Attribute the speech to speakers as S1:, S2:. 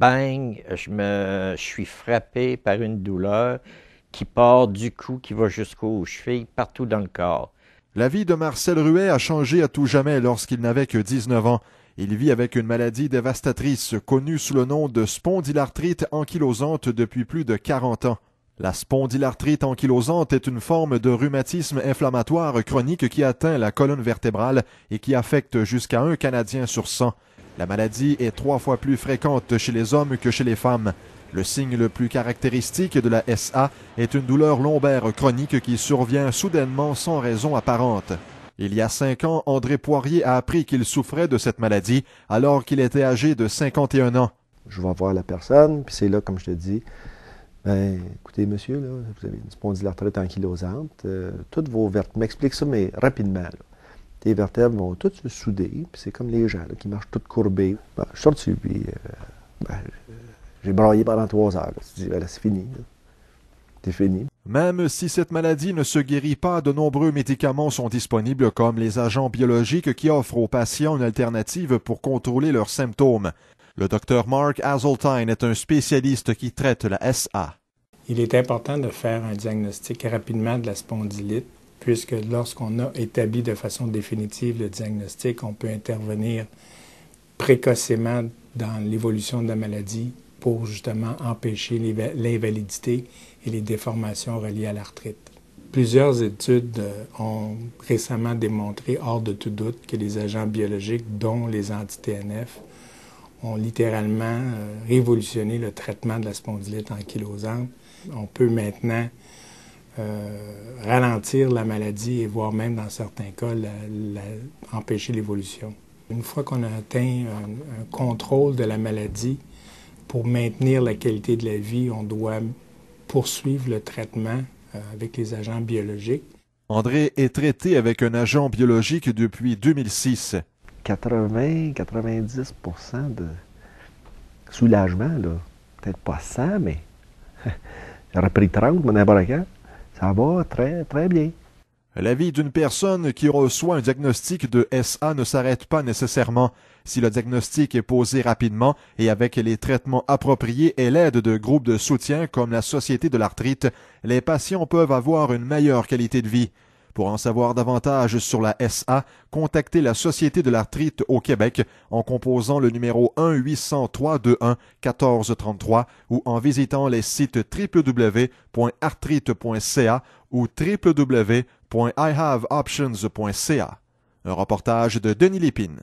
S1: bang, je, me, je suis frappé par une douleur qui part du cou, qui va jusqu'aux chevilles, partout dans le corps.
S2: La vie de Marcel Ruet a changé à tout jamais lorsqu'il n'avait que 19 ans. Il vit avec une maladie dévastatrice connue sous le nom de spondylarthrite ankylosante depuis plus de 40 ans. La spondylarthrite ankylosante est une forme de rhumatisme inflammatoire chronique qui atteint la colonne vertébrale et qui affecte jusqu'à un Canadien sur 100. La maladie est trois fois plus fréquente chez les hommes que chez les femmes. Le signe le plus caractéristique de la SA est une douleur lombaire chronique qui survient soudainement sans raison apparente. Il y a cinq ans, André Poirier a appris qu'il souffrait de cette maladie alors qu'il était âgé de 51 ans.
S3: Je vais voir la personne, puis c'est là, comme je te dis, ben, écoutez, monsieur, vous avez une spondylarthrite ankylosante, euh, toutes vos vertes, m'explique ça, mais rapidement tes vertèbres vont toutes se souder, puis c'est comme les gens qui marchent toutes courbés. Ben, je suis sorti, puis euh, ben, euh, j'ai broyé pendant trois heures. Ben, c'est fini. C'est fini.
S2: Même si cette maladie ne se guérit pas, de nombreux médicaments sont disponibles comme les agents biologiques qui offrent aux patients une alternative pour contrôler leurs symptômes. Le docteur Mark Hazeltine est un spécialiste qui traite la SA.
S1: Il est important de faire un diagnostic rapidement de la spondylite puisque lorsqu'on a établi de façon définitive le diagnostic, on peut intervenir précocement dans l'évolution de la maladie pour justement empêcher l'invalidité et les déformations reliées à l'arthrite. Plusieurs études euh, ont récemment démontré, hors de tout doute, que les agents biologiques, dont les anti-TNF, ont littéralement euh, révolutionné le traitement de la spondylite ankylosante. On peut maintenant euh, ralentir la maladie et voire même dans certains cas empêcher l'évolution. Une fois qu'on a atteint un, contrôle de la maladie, pour maintenir la qualité de la vie, on doit poursuivre le traitement euh, avec les agents biologiques.
S2: André est traité avec un agent biologique depuis
S3: 2006. 80-90 de soulagement, Peut-être pas 100, mais j'aurais pris 30, mon abracadabra. Ça va très, très bien. La vie d'une personne qui reçoit un diagnostic
S2: de SA ne s'arrête pas nécessairement. Si le diagnostic est posé rapidement et avec les traitements appropriés et l'aide de groupes de soutien comme la Société de l'arthrite, les patients peuvent avoir une meilleure qualité de vie. Pour en savoir davantage sur la SA, contactez la Société de l'arthrite au Québec en composant le numéro 1 800 321 1433 ou en visitant les sites www.arthrite.ca ou www.ihaveoptions.ca. Un reportage de Denis Lépine.